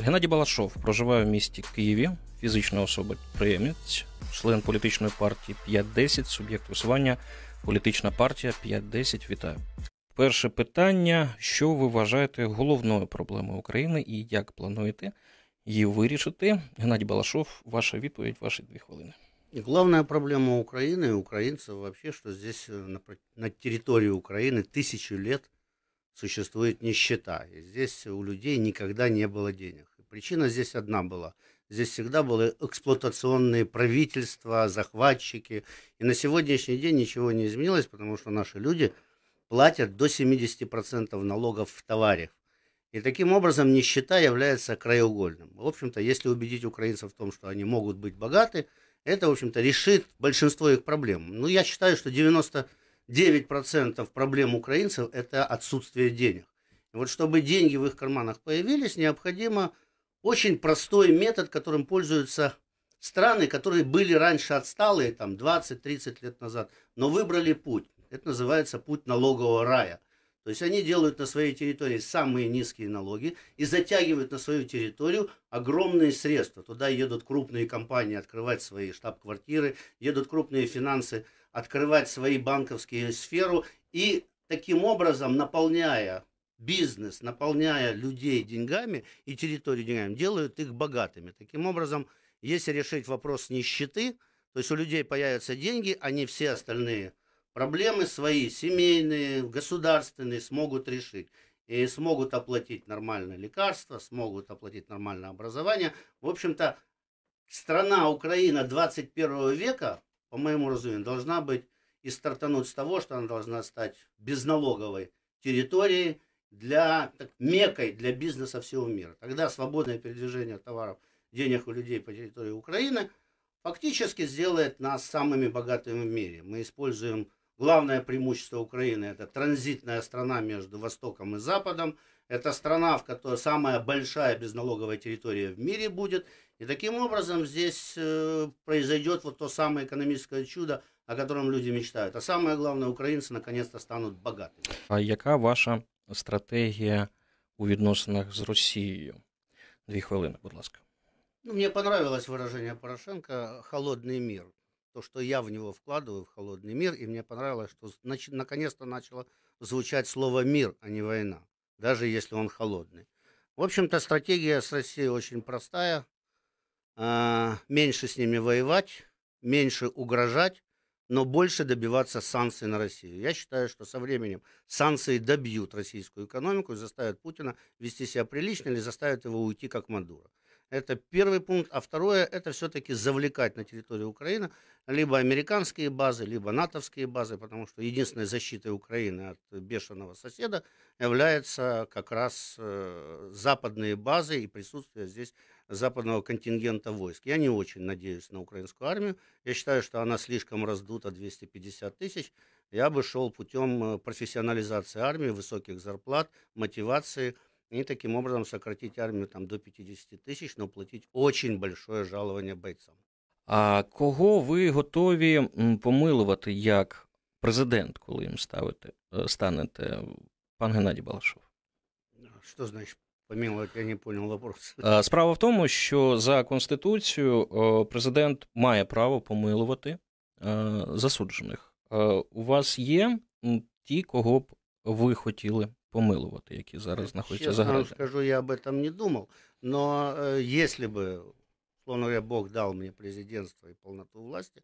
Геннадій Балашов проживає в місті Києві, фізична особа приємець, член політичної партії 510, суб'єкт висування політична партія 510. Вітаю. Перше питання: що ви вважаєте головною проблемою України і як плануєте її вирішити? Геннадій Балашов, ваша відповідь, ваші дві хвилини. Главная проблема Украины и украинцев вообще, что здесь е, на, на территории Украины тысячу лет – существует нищета. И здесь у людей никогда не было денег. И причина здесь одна была. Здесь всегда были эксплуатационные правительства, захватчики. И на сегодняшний день ничего не изменилось, потому что наши люди платят до 70% налогов в товаре. И таким образом нищета является краеугольным. В общем-то, если убедить украинцев в том, что они могут быть богаты, это, в общем-то, решит большинство их проблем. Ну, я считаю, что 90 9% проблем украинцев – это отсутствие денег. И вот чтобы деньги в их карманах появились, необходимо очень простой метод, которым пользуются страны, которые были раньше отсталые, там 20-30 лет назад, но выбрали путь. Это называется путь налогового рая. То есть они делают на своей территории самые низкие налоги и затягивают на свою территорию огромные средства. Туда едут крупные компании открывать свои штаб-квартиры, едут крупные финансы, открывать свои банковские сферу и таким образом, наполняя бизнес, наполняя людей деньгами и территорию деньгами, делают их богатыми. Таким образом, если решить вопрос нищеты, то есть у людей появятся деньги, они все остальные проблемы свои, семейные, государственные, смогут решить. И смогут оплатить нормальное лекарство, смогут оплатить нормальное образование. В общем-то, страна Украина 21 века по моему разумению, должна быть и стартануть с того, что она должна стать безналоговой территорией для так, мекой для бизнеса всего мира. Тогда свободное передвижение товаров, денег у людей по территории Украины фактически сделает нас самыми богатыми в мире. Мы используем главное преимущество Украины – это транзитная страна между Востоком и Западом – это страна, в которой самая большая безналоговая территория в мире будет. И таким образом здесь э, произойдет вот то самое экономическое чудо, о котором люди мечтают. А самое главное, украинцы наконец-то станут богатыми. А яка ваша стратегия у відносинах з Росією? Дві хвилини, будь ласка. Ну, мне понравилось выражение Порошенко «холодный мир». То, что я в него вкладываю, в холодный мир, и мне понравилось, что нач... наконец-то начало звучать слово «мир», а не «война» даже если он холодный. В общем-то, стратегия с Россией очень простая. А, меньше с ними воевать, меньше угрожать, но больше добиваться санкций на Россию. Я считаю, что со временем санкции добьют российскую экономику и заставят Путина вести себя прилично или заставят его уйти как Мадуро. Это первый пункт. А второе, это все-таки завлекать на территорию Украины либо американские базы, либо натовские базы, потому что единственной защитой Украины от бешеного соседа является как раз э, западные базы и присутствие здесь западного контингента войск. Я не очень надеюсь на украинскую армию. Я считаю, что она слишком раздута 250 тысяч. Я бы шел путем э, профессионализации армии, высоких зарплат, мотивации – и таким образом сократить армию там до 50 тысяч, но платить очень большое жалование бойцам. А кого ви готові помилувати як президент, коли їм ставите, е, станете пан Геннадій Балашов? Що значить помилувати? Я не понял вопрос. Справа в тому, що за конституцію е, президент має право помилувати е, засуджених. У вас є ті, кого б ви хотіли помилувати, які зараз знаходяться за вам городом. скажу, я об этом не думал. Но э, если бы, словно говоря, Бог дал мне президентство и полноту власти,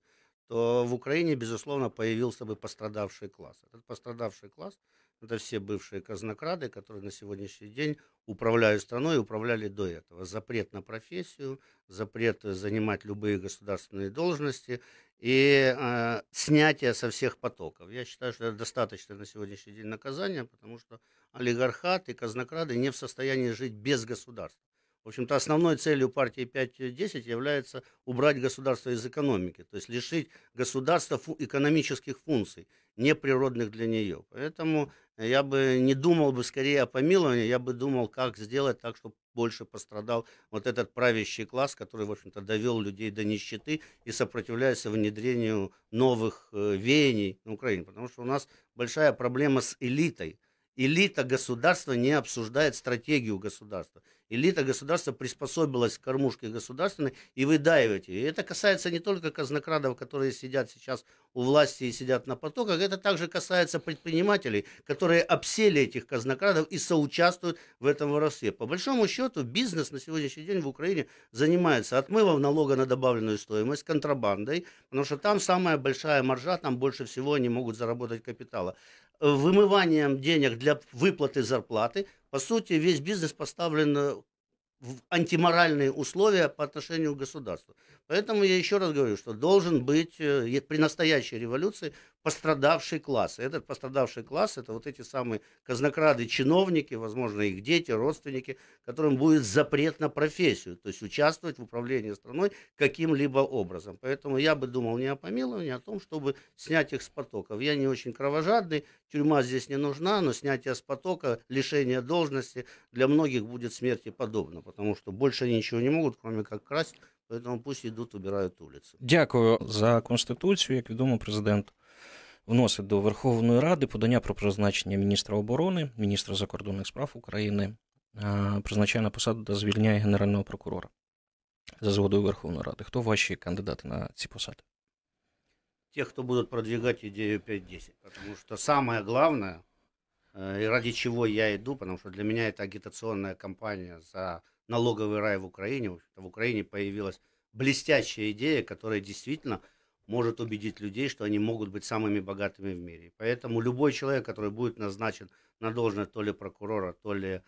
то в Украине, безусловно, появился бы пострадавший класс. Этот пострадавший класс – это все бывшие казнокрады, которые на сегодняшний день управляют страной и управляли до этого. Запрет на профессию, запрет занимать любые государственные должности – и э, снятие со всех потоков. Я считаю, что это достаточно на сегодняшний день наказание, потому что олигархат и казнокрады не в состоянии жить без государства. В общем-то, основной целью партии 5.10 является убрать государство из экономики, то есть лишить государства фу- экономических функций, не природных для нее. Поэтому я бы не думал бы скорее о помиловании, я бы думал, как сделать так, чтобы больше пострадал вот этот правящий класс, который, в общем-то, довел людей до нищеты и сопротивляется внедрению новых э, веяний на Украине. Потому что у нас большая проблема с элитой – элита государства не обсуждает стратегию государства. Элита государства приспособилась к кормушке государственной и выдаиваете. И это касается не только казнокрадов, которые сидят сейчас у власти и сидят на потоках, это также касается предпринимателей, которые обсели этих казнокрадов и соучаствуют в этом воровстве. По большому счету бизнес на сегодняшний день в Украине занимается отмывом налога на добавленную стоимость, контрабандой, потому что там самая большая маржа, там больше всего они могут заработать капитала вымыванием денег для выплаты зарплаты, по сути, весь бизнес поставлен э, в антиморальные условия по отношению к государству. Поэтому я еще раз говорю, что должен быть э, при настоящей революции пострадавший класс. Этот пострадавший класс – это вот эти самые казнокрады, чиновники, возможно, их дети, родственники, которым будет запрет на профессию, то есть участвовать в управлении страной каким-либо образом. Поэтому я бы думал не о помиловании, а о том, чтобы снять их с потоков. Я не очень кровожадный, тюрьма здесь не нужна, но снятие с потока, лишение должности для многих будет смерти подобно, потому что больше они ничего не могут, кроме как красть, поэтому пусть идут, убирают улицы. Дякую за Конституцию, як відомо, президент вносить до Верховної Ради подання про призначення міністра оборони, міністра закордонних справ України, а, призначає на посаду та звільняє Генерального прокурора за згодою Верховної Ради. Хто ваші кандидати на ці посади? Тех, кто будут продвигать идею 5.10. Потому что самое главное, э, и ради чего я иду, потому что для меня это агитационная кампания за налоговый рай в Украине. В Украине появилась блестящая идея, которая действительно может убедить людей, что они могут быть самыми богатыми в мире. Поэтому любой человек, который будет назначен на должность то ли прокурора, то ли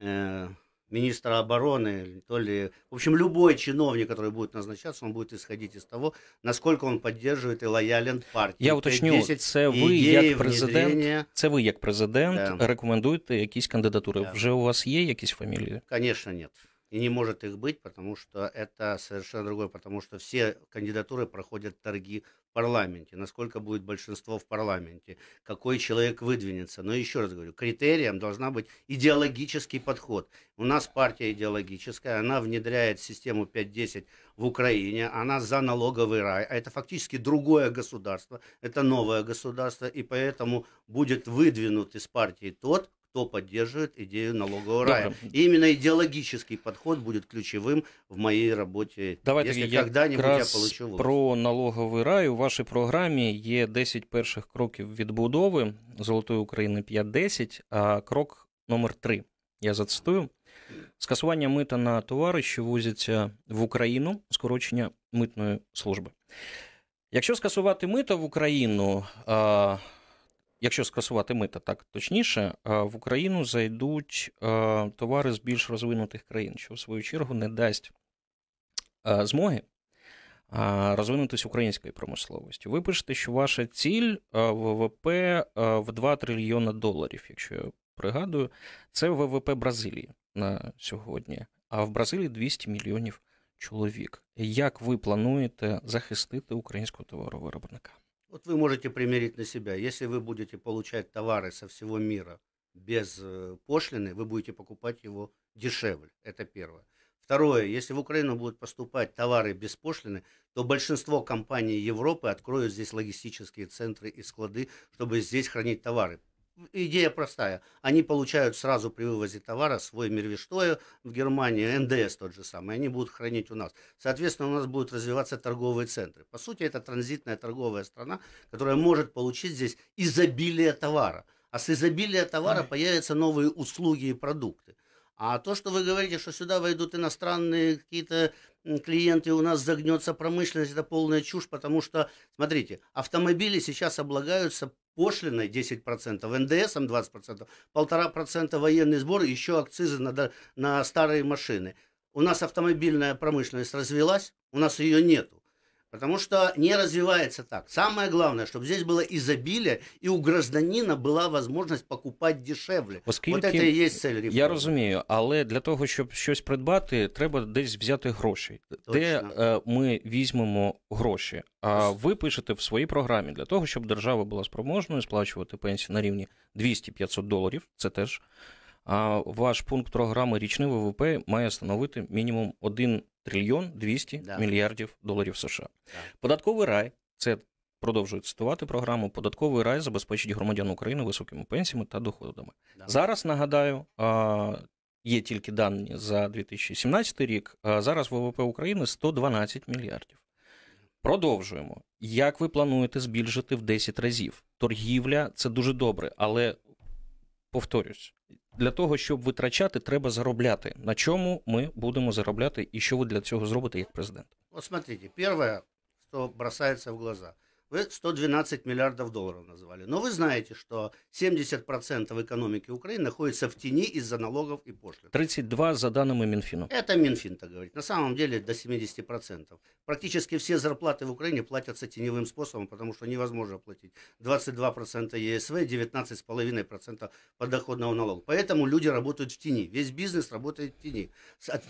э, министра обороны, то ли... В общем, любой чиновник, который будет назначаться, он будет исходить из того, насколько он поддерживает и лоялен партии. Я уточню, це ви, як президент, внедрення. це ви як президент да. рекомендуєте якісь кандидатури. Да. Вже у вас есть какие-то фамилии? Конечно, нет. И не может их быть, потому что это совершенно другое, потому что все кандидатуры проходят торги в парламенте, насколько будет большинство в парламенте, какой человек выдвинется. Но еще раз говорю, критерием должна быть идеологический подход. У нас партия идеологическая, она внедряет систему 5-10 в Украине, она за налоговый рай, а это фактически другое государство, это новое государство, и поэтому будет выдвинут из партии тот, кто поддерживает идею налогового рая. Добро. И именно идеологический подход будет ключевым в моей работі. Давайте Если я, я получу власть. про налоговий рай у вашій програмі є «Е» 10 перших кроків відбудови Золотої України 5-10, а крок номер 3 Я зацитую. Скасування мита на товари, що возяться в Україну, скорочення митної служби. Якщо скасувати мита в Україну, якщо скасувати мита, так точніше, е, в Україну зайдуть е, товари з більш розвинутих країн, що в свою чергу не дасть е, змоги розвинутись української промисловості. Ви пишете, що ваша ціль ВВП в 2 трильйона доларів, якщо я пригадую, це ВВП Бразилії на сьогодні, а в Бразилії 200 мільйонів чоловік. Як ви плануєте захистити українського товаровиробника? Вот вы можете примерить на себя. Если вы будете получать товары со всего мира без э, пошлины, вы будете покупать его дешевле. Это первое. Второе, если в Украину будут поступать товары без пошлины, то большинство компаний Европы откроют здесь логистические центры и склады, чтобы здесь хранить товары идея простая. Они получают сразу при вывозе товара свой мервиштою в Германии, НДС тот же самый, они будут хранить у нас. Соответственно, у нас будут развиваться торговые центры. По сути, это транзитная торговая страна, которая может получить здесь изобилие товара. А с изобилия товара появятся новые услуги и продукты. А то, что вы говорите, что сюда войдут иностранные какие-то клиенты, у нас загнется промышленность, это полная чушь, потому что, смотрите, автомобили сейчас облагаются пошлиной 10%, НДСом 20%, процента военный сбор, еще акцизы на, на старые машины. У нас автомобильная промышленность развелась, у нас ее нету. Потому что не развивается так. Самое главное, чтобы здесь было изобилие, і у гражданина була можливість покупати дешевле. Оскільки вот это і є цель реформи. я розумію, але для того, щоб щось придбати, треба десь взяти гроші. Точно. Де е, ми візьмемо гроші? А ви пишете в своїй програмі для того, щоб держава була спроможною сплачувати пенсії на рівні 200-500 доларів. Це теж. А ваш пункт програми річний ВВП має становити мінімум 1 трильйон 200 да. мільярдів доларів США. Да. Податковий рай це. продовжує цитувати програму. Податковий рай забезпечить громадян України високими пенсіями та доходами. Да. Зараз нагадаю, є тільки дані за 2017 рік. Зараз ВВП України 112 мільярдів. Продовжуємо. Як ви плануєте збільшити в 10 разів? Торгівля це дуже добре, але повторюсь, для того, щоб витрачати, треба заробляти. На чому ми будемо заробляти і що ви для цього зробите як президент? От смотрите, перше, що бросається в глаза – вы 112 миллиардов долларов назвали. Но вы знаете, что 70% экономики Украины находится в тени из-за налогов и пошлин. 32 за данными Минфина. Это Минфин так говорит. На самом деле до 70%. Практически все зарплаты в Украине платятся теневым способом, потому что невозможно платить 22% ЕСВ, 19,5% подоходного налога. Поэтому люди работают в тени. Весь бизнес работает в тени.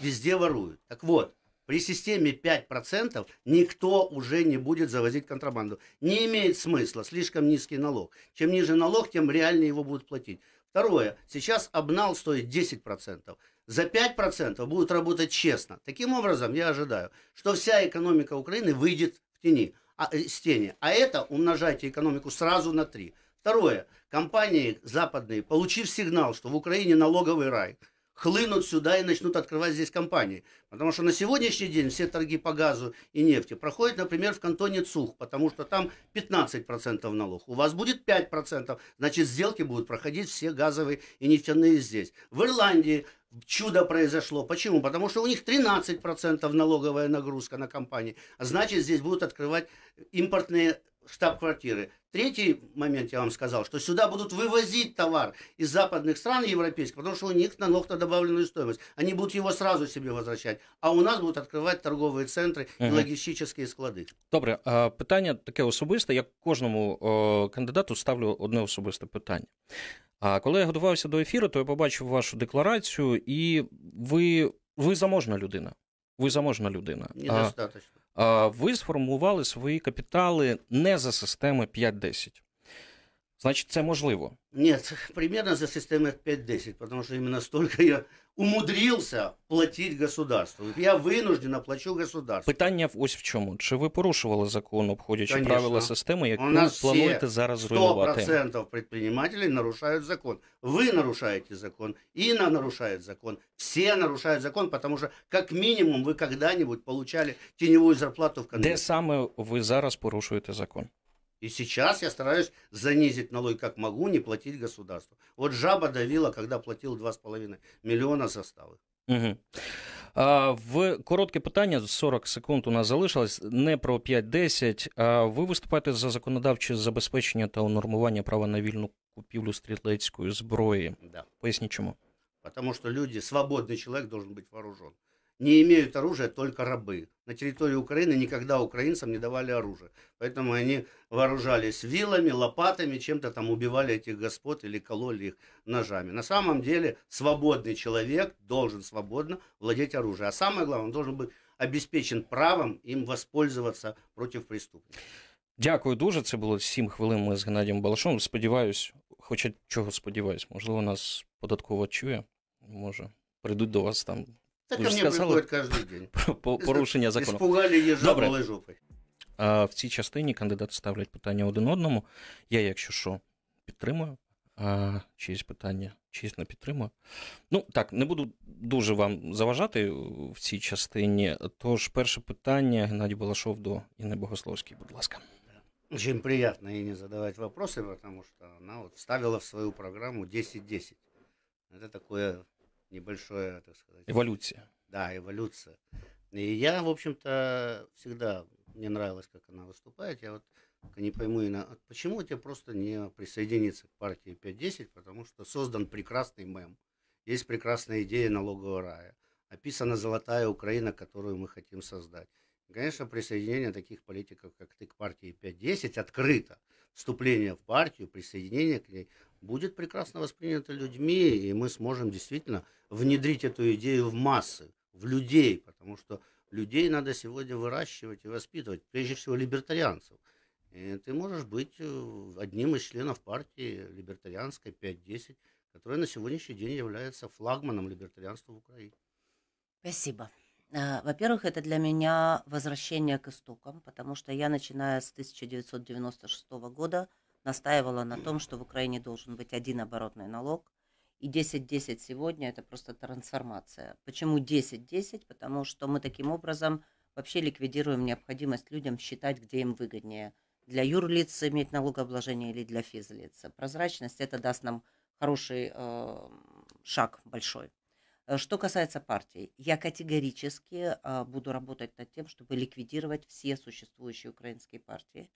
Везде воруют. Так вот, при системе 5% никто уже не будет завозить контрабанду. Не имеет смысла, слишком низкий налог. Чем ниже налог, тем реальнее его будут платить. Второе, сейчас обнал стоит 10%. За 5% будут работать честно. Таким образом, я ожидаю, что вся экономика Украины выйдет в тени, а, э, из тени. А это умножайте экономику сразу на 3. Второе, компании западные, получив сигнал, что в Украине налоговый рай – хлынут сюда и начнут открывать здесь компании. Потому что на сегодняшний день все торги по газу и нефти проходят, например, в кантоне ЦУХ, потому что там 15% налог. У вас будет 5%, значит сделки будут проходить все газовые и нефтяные здесь. В Ирландии чудо произошло. Почему? Потому что у них 13% налоговая нагрузка на компании. А значит, здесь будут открывать импортные штаб-квартиры. Третий момент я вам сказал, что сюда будут вывозить товар из западных стран европейских, потому что у них налог-то добавленную стоимость. Они будут его сразу себе возвращать. А у нас будут открывать торговые центры и угу. логістичні склади. Добре, а, питання таке особисте. Я кожному кандидату ставлю одно особисте питание. А коли я готувався до ефіру, то я побачив вашу декларацію, і ви ви заможна людина. Ви заможна людина. Недостаточно. А, а, ви сформували свої капітали не за системи 5-10. Значить, це можливо. Ні, примерно за системою 5-10, тому що іменно стільки я умудрився платити государству. Я вынужден плачу государству. Питання ось в чому. Чи ви порушували закон, обходячи Конечно. правила системи, яку У нас плануєте зараз руйнувати? 100% підприємців нарушають закон. Ви нарушаєте закон, Інна нарушає закон, всі нарушають закон, тому що, як мінімум, ви коли-небудь получали тіньову зарплату в Канаді. Де саме ви зараз порушуєте закон? И сейчас я стараюсь занизить налоги как могу, не платить государству. Вот жаба давила, когда платил 2,5 мільйона застави. Угу. А, в коротке питання 40 секунд у нас залишилось не про 5-10. А ви виступаєте за законодавче забезпечення и унормування права на вільну купівлю стрілецької зброї? Да. Поясни чему? Потому что люди, свободный человек должен быть вооружен не имеют оружия только рабы. На территории Украины никогда украинцам не давали оружие. Поэтому они вооружались вилами, лопатами, чем-то там убивали этих господ или кололи их ножами. На самом деле свободный человек должен свободно владеть оружием. А самое главное, он должен быть обеспечен правом им воспользоваться против преступників. Дякую дуже. Це було 7 хвилин. Ми з Геннадієм Балашом. Сподіваюсь, хоча чого сподіваюсь, можливо, нас податково чує. Може, прийдуть до вас там. Так ко мне приходить кожен день. Про порушення закону. Іспугали їжа малой жопою. А в цій частині кандидати ставлять питання один одному. Я, якщо що, підтримую. А, Чиїсь питання, чиїсь підтримую. Ну так, не буду дуже вам заважати в цій частині. Тож, перше питання Геннадій Балашов до Інни Богословській, будь ласка. Очень приятно Ине задавать вопросы, потому что она вот вставила в свою программу 10-10. Это такое небольшое, так сказать... Эволюция. Да, эволюция. И я, в общем-то, всегда, мне нравилось, как она выступает. Я вот не пойму, почему тебе просто не присоединиться к партии 5.10, потому что создан прекрасный мем. Есть прекрасная идея налогового рая. Описана золотая Украина, которую мы хотим создать. Конечно, присоединение таких политиков, как ты, к партии 5-10, открыто, вступление в партию, присоединение к ней, будет прекрасно воспринято людьми, и мы сможем действительно внедрить эту идею в массы, в людей, потому что людей надо сегодня выращивать и воспитывать, прежде всего либертарианцев. И ты можешь быть э, одним из членов партии либертарианской 5-10, которая на сегодняшний день является флагманом либертарианства в Украине. Спасибо. Э, во-первых, это для меня возвращение к истокам, потому что я, начиная с 1996 года, настаивала на том, что в Украине должен быть один оборотный налог, и 10-10 сегодня – это просто трансформация. Почему 10-10? Потому что мы таким образом вообще ликвидируем необходимость людям считать, где им выгоднее. Для юрлиц иметь налогообложение или для физлиц. Прозрачность – это даст нам хороший э, шаг большой. Э, что касается партии, я категорически а, буду работать над тем, чтобы ликвидировать все существующие украинские партии.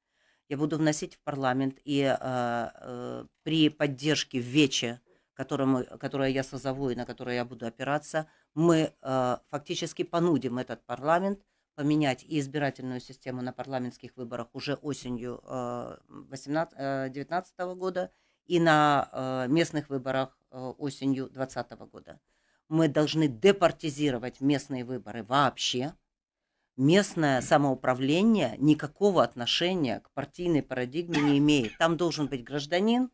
Я буду вносить в парламент и а, э, при поддержке Вечи, которому, которое я созову и на которое я буду опираться, мы а, фактически понудим этот парламент поменять и избирательную систему на парламентских выборах уже осенью 2019 года и на местных выборах осенью 2020 года мы должны депортизировать местные выборы вообще. Местное самоуправление никакого отношения к партийной парадигме не имеет. Там должен быть гражданин,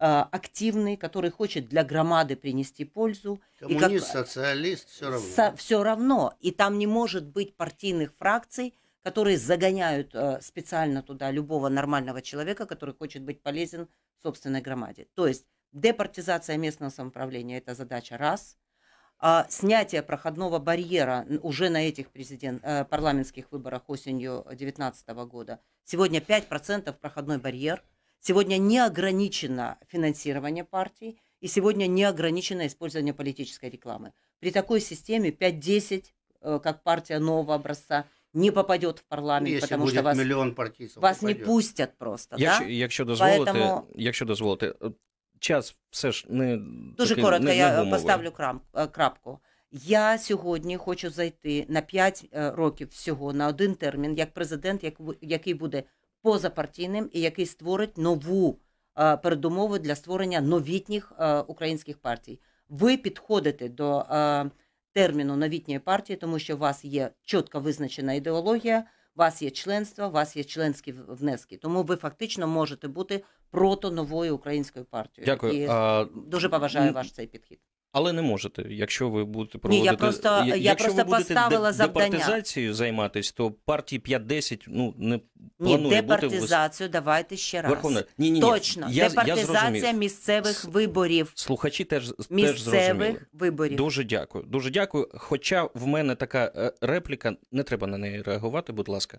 э, активный, который хочет для громады принести пользу. Коммунист, и как... социалист, все равно. Со... Все равно. И там не может быть партийных фракций, которые загоняют э, специально туда любого нормального человека, который хочет быть полезен собственной громаде. То есть депортизация местного самоуправления – это задача раз. А снятие проходного барьера уже на этих президент, э, парламентских выборах осенью 2019 года. Сегодня 5% проходной барьер, сегодня не ограничено финансирование партий и сегодня не ограничено использование политической рекламы. При такой системе 5-10, э, как партия нового образца, не попадет в парламент, Если потому что вас мільйон вас не пустят просто. Якщо да? якщо дозволите, Поэтому... якщо дозволите, час все ж не дуже такий, коротко. Не, не я е, поставлю крам, е, крапку. Я сьогодні хочу зайти на 5 е, років всього на один термін, як президент, який буде позапартійним і який створить нову передумову для створення новітніх українських партій. Ви підходите до терміну новітньої партії, тому що у вас є чітко визначена ідеологія. у вас є членство, у вас є членські внески. Тому ви фактично можете бути прото новою українською партією. Дякую. І А, Дуже поважаю ваш цей підхід. але не можете. Якщо ви будете проводити Ні, я просто я просто ви будете поставила завдання. департизацією займатися, то партії 5-10 ну не планує Ні, департизацію. Бути... Давайте ще раз Верховна. Ні, ні, точно я, департизація я місцевих виборів. Слухачі теж місцевих теж зрозуміли. виборів. Дуже дякую. Дуже дякую. Хоча в мене така е, репліка, не треба на неї реагувати, будь ласка.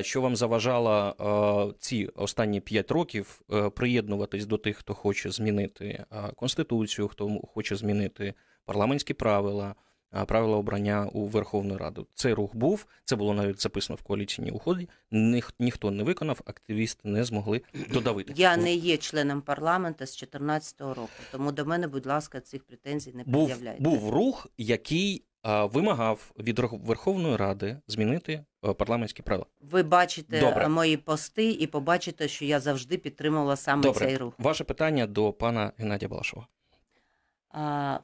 Що вам заважало ці останні п'ять років е, приєднуватись до тих, хто хоче змінити конституцію, хто хоче змінити змінити парламентські правила, правила обрання у Верховну Раду. Цей рух був, це було навіть записано в коаліційній уході. Ніх, ніхто не виконав, активісти не змогли додавити. Я не є членом парламенту з 2014 року, тому до мене, будь ласка, цих претензій не був, Був рух, який. Вимагав від Верховної Ради змінити парламентські правила. Ви бачите Добре. мої пости і побачите, що я завжди підтримувала саме Добре. цей рух. Ваше питання до пана Геннадія Балашова. У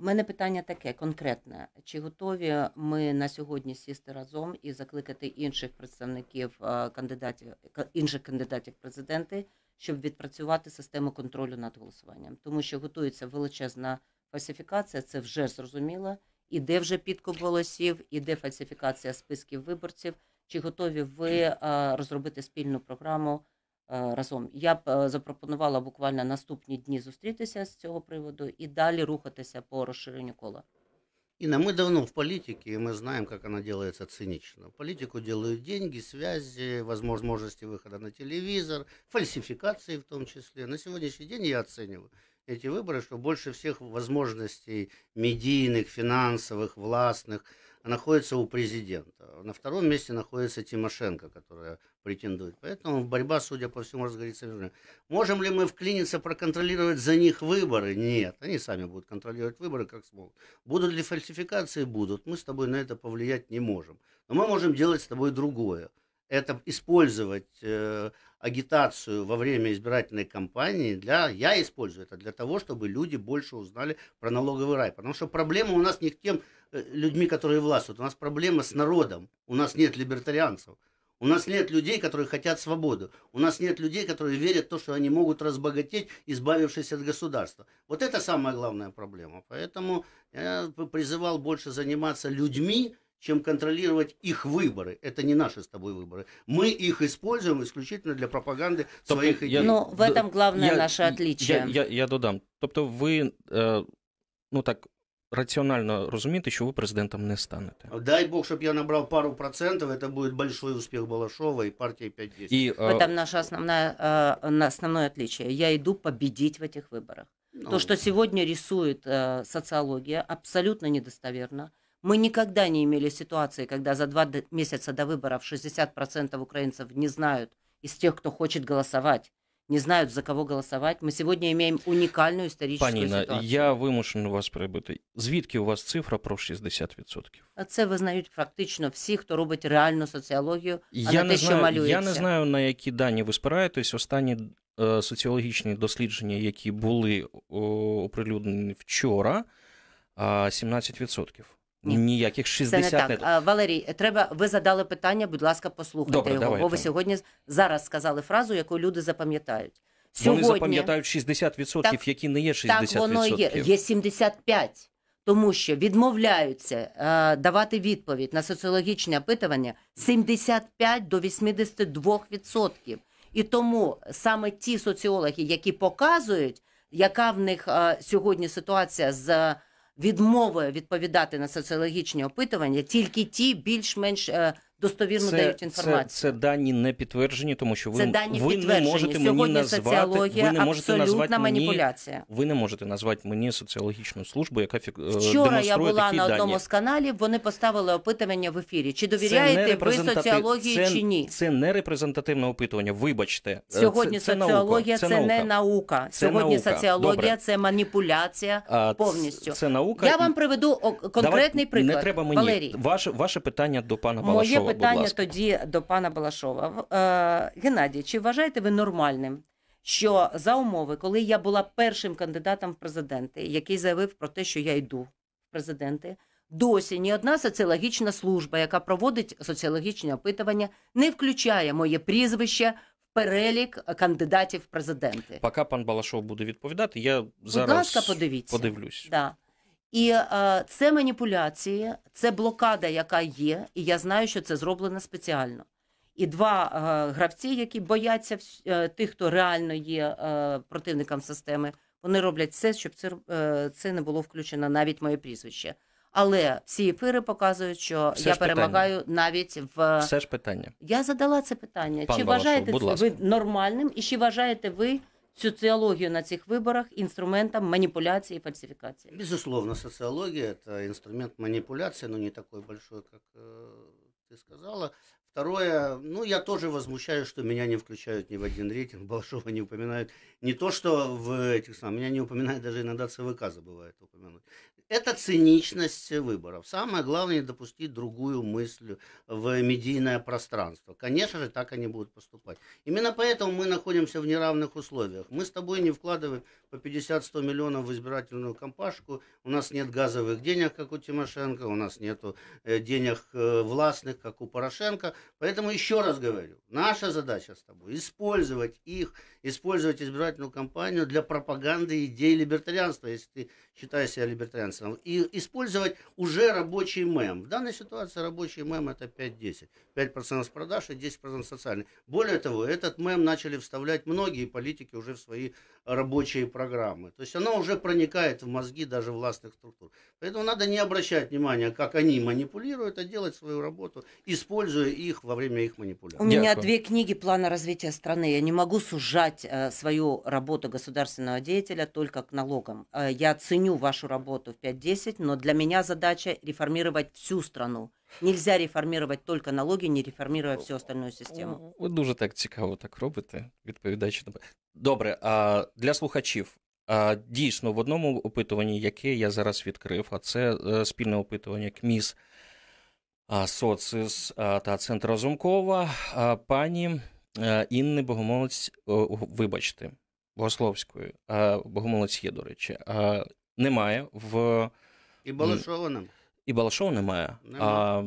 мене питання таке конкретне: чи готові ми на сьогодні сісти разом і закликати інших представників кандидатів інших кандидатів президенти, щоб відпрацювати систему контролю над голосуванням, тому що готується величезна фальсифікація, це вже зрозуміло. Іде вже підкуп голосів, іде фальсифікація списків виборців. Чи готові ви розробити спільну програму? Э, разом. Я б э, запропонувала буквально наступні дні зустрітися з цього приводу і далі рухатися по розширенню кола. Инна, мы давно в политике, и мы знаем, как она делается цинично. Политику делают деньги, связи, возможности выхода на телевизор, фальсификации в том числе. На сегодняшний день я оцениваю эти выборы, что больше всех возможностей медийных, финансовых, властных – находится у президента. На втором месте находится Тимошенко, которая претендует. Поэтому борьба, судя по всему, разгорится. Можем ли мы вклиниться, проконтролировать за них выборы? Нет, они сами будут контролировать выборы, как смогут. Будут ли фальсификации? Будут. Мы с тобой на это повлиять не можем. Но мы можем делать с тобой другое – это использовать э, агитацию во время избирательной кампании для, я использую это для того, чтобы люди больше узнали про налоговый рай. Потому что проблема у нас не к тем э, людьми, которые властвуют, у нас проблема с народом, у нас нет либертарианцев. У нас нет людей, которые хотят свободу. У нас нет людей, которые верят в то, что они могут разбогатеть, избавившись от государства. Вот это самая главная проблема. Поэтому я призывал больше заниматься людьми, чем контролировать их выборы. Это не наши с тобой выборы. Мы их используем исключительно для пропаганды тобто, своїх ідей. Ну, в этом главное я, наше отличие. Я, я, я додам. Тобто ви, е, ну так, рационально, розумієте, что вы президентом не станете. А дай Бог, чтобы я набрал пару процентов, это будет большой успех Балашова и партии 5-10. І, е... В этом наше основное, э, основное отличие. Я иду победить в этих выборах. Ну, То, что сегодня рисует э, социология, абсолютно недостоверно. Мы никогда не имели ситуации, когда за два месяца до выборов 60% украинцев не знают из тех, кто хочет голосовать не знают, за кого голосовать. Мы сегодня имеем уникальную историческую Паніна, ситуацію. я вимушений вас прибити. Звідки у вас цифра про 60%? А це визнають практично всі, хто робить реальну соціологію, а я не, те, знаю, що малюється. Я не знаю, на які дані ви спираєтесь. Останні е, соціологічні дослідження, які були оприлюднені вчора, е, а, 17%. Ні. Ніяких 60 Це не так. Валерій, треба. Ви задали питання. Будь ласка, послухайте Добре, його. Давай, бо ви сьогодні зараз сказали фразу, яку люди запам'ятають. Сьогодні Вони запам'ятають 60%, так, які не є 60%. Так воно є. Є 75%. Тому що відмовляються е, давати відповідь на соціологічні опитування 75 до 82%. І тому саме ті соціологи, які показують, яка в них е, сьогодні ситуація з. відмовою відповідати на соціологічні опитування тільки ті більш-менш достовірно це, дають інформацію. Це, це дані не підтверджені, тому що ви це дані ви не можете Сьогодні мені назвати. Ви не можете назвати маніпуляція. Мені, ви не можете назвати мені соціологічну службу, яка фік е, вчора. Я була такі на одному дані. з каналів. Вони поставили опитування в ефірі. Чи довіряєте ви соціології це, чи ні? Це не репрезентативне опитування. Вибачте, е, сьогодні це, соціологія це, це наука. не наука. Це Сьогодні наука. соціологія Добре. це маніпуляція а, повністю. Це, це наука. Я вам приведу конкретний Давай, приклад. Не треба мені Валерій. ваше ваше питання до пана Моє Балашова питання ласка. тоді до пана Балашова. Е, Геннадій, чи вважаєте ви нормальним, що за умови, коли я була першим кандидатом в президенти, який заявив про те, що я йду в президенти, досі ні одна соціологічна служба, яка проводить соціологічні опитування, не включає моє прізвище? Перелік кандидатів в президенти, поки пан Балашов буде відповідати. Я зараз Будь ласка, подивіться. подивлюсь. Да. І е, це маніпуляції, це блокада, яка є, і я знаю, що це зроблено спеціально. І два е, гравці, які бояться е, тих, хто реально є е, противником системи, вони роблять все, щоб це е, це не було включено навіть моє прізвище. Але всі ефіри показують, що все я перемагаю питання. навіть в все ж питання. Я задала це питання. Пан чи Балашов, вважаєте ви нормальним, і чи вважаєте ви? социологию на этих выборах инструментом манипуляции и фальсификации. Безусловно, социология – это инструмент манипуляции, но не такой большой, как э, ты сказала. Второе, ну, я тоже возмущаюсь, что меня не включают ни в один рейтинг, большого не упоминают. Не то, что в этих самых, меня не упоминают, даже иногда ЦВК забывает упомянуть. Это циничность выборов. Самое главное не допустить другую мысль в медийное пространство. Конечно же, так они будут поступать. Именно поэтому мы находимся в неравных условиях. Мы с тобой не вкладываем по 50-100 миллионов в избирательную компашку. У нас нет газовых денег, как у Тимошенко. У нас нет э, денег э, властных, как у Порошенко. Поэтому еще раз говорю, наша задача с тобой использовать их, использовать избирательную кампанию для пропаганды идей либертарианства. Если ты считаю себя либертарианцем, и использовать уже рабочий мем. В данной ситуации рабочий мем это 5-10. 5% с продаж и 10% социальный. Более того, этот мем начали вставлять многие политики уже в свои рабочие программы. То есть она уже проникает в мозги даже властных структур. Поэтому надо не обращать внимания, как они манипулируют, а делать свою работу, используя их во время их манипуляций. У Дякую. меня две книги плана развития страны. Я не могу сужать э, свою работу государственного деятеля только к налогам. Э, я ценю ценю вашу работу в 5-10, но для меня задача реформировать всю страну. Нельзя реформувати тільки налоги, не реформувати всю остальну систему. Ви дуже так цікаво так робите, відповідаючи Добре, а для слухачів дійсно в одному опитуванні, яке я зараз відкрив, а це е, спільне опитування КМІС Социс та Центра Зумкова, пані е, Інни Богомолець, вибачте, Богословської, Богомолець є, до речі, немає. в І Балашова немає. І Балашова немає. А,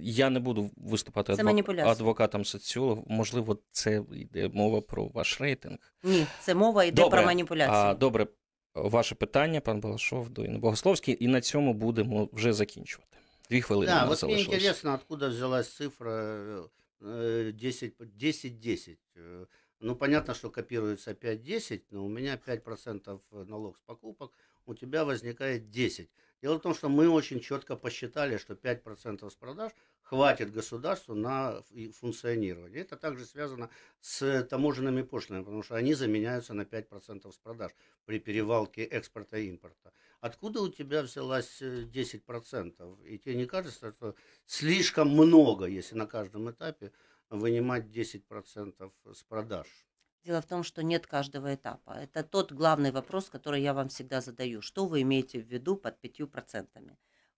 Я не буду виступати це адвок... адвокатом соціолог. Можливо, це йде мова про ваш рейтинг. Ні, це мова йде добре. про маніпуляцію. А, Добре, ваше питання, пан Балашов, до Інни Богословський, і на цьому будемо вже закінчувати. Дві хвилини. Да, вот мені интересно, откуда взялась цифра 10-10. Е, е, ну, понятно, що копируется 5-10, але у мене 5% налог з покупок, у тебя возникает 10. Дело в том, что мы очень четко посчитали, что 5% с продаж хватит государству на функционирование. Это также связано с таможенными пошлинами, потому что они заменяются на 5% с продаж при перевалке экспорта и импорта. Откуда у тебя взялась 10%? Э, и тебе не кажется, что слишком много, если на каждом этапе вынимать 10% с продаж? Дело в том, что нет каждого этапа. Это тот главный вопрос, который я вам всегда задаю. Что вы имеете в виду под 5%?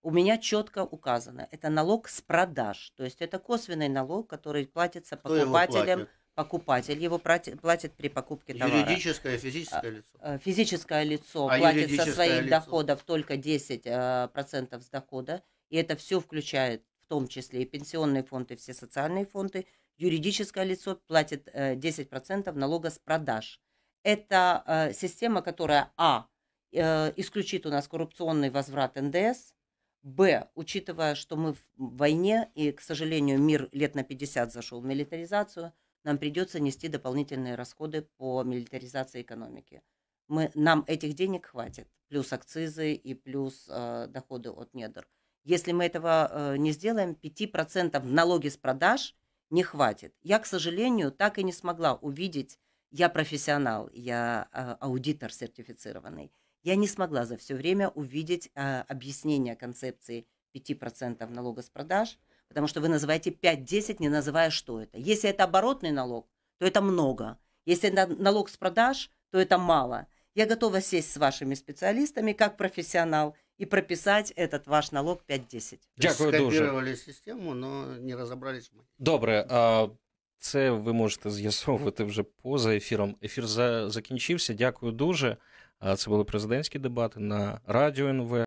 У меня четко указано. Это налог с продаж. То есть это косвенный налог, который платится Кто покупателям. покупатель его платит при покупке товара. Юридическое, физическое а, лицо. Э, физическое лицо а платит со своих лицо? доходов только 10% э, с дохода. И это все включает в том числе и пенсионные фонды, и все социальные фонды, юридическое лицо платит 10% э, налога с продаж. Это э, система, которая, а, э, исключит у нас коррупционный возврат НДС, б, учитывая, что мы в войне, и, к сожалению, мир лет на 50 зашел в милитаризацию, нам придется нести дополнительные расходы по милитаризации экономики. Мы, нам этих денег хватит, плюс акцизы и плюс э, доходы от недр. Если мы этого э, не сделаем, 5% налоги с продаж – не хватит. Я, к сожалению, так и не смогла увидеть, я профессионал, я э, аудитор сертифицированный, я не смогла за все время увидеть э, объяснение концепции 5% налога с продаж, потому что вы называете 5-10, не называя, что это. Если это оборотный налог, то это много. Если это налог с продаж, то это мало. Я готова сесть с вашими специалистами как профессионал – І прописати этот ваш налог 5-10. Дякую дуже. систему, но не розібрались ми. Добре, а це ви можете з'ясовувати вже поза ефіром. Ефір закінчився. Дякую дуже. Це були президентські дебати на радіо НВ.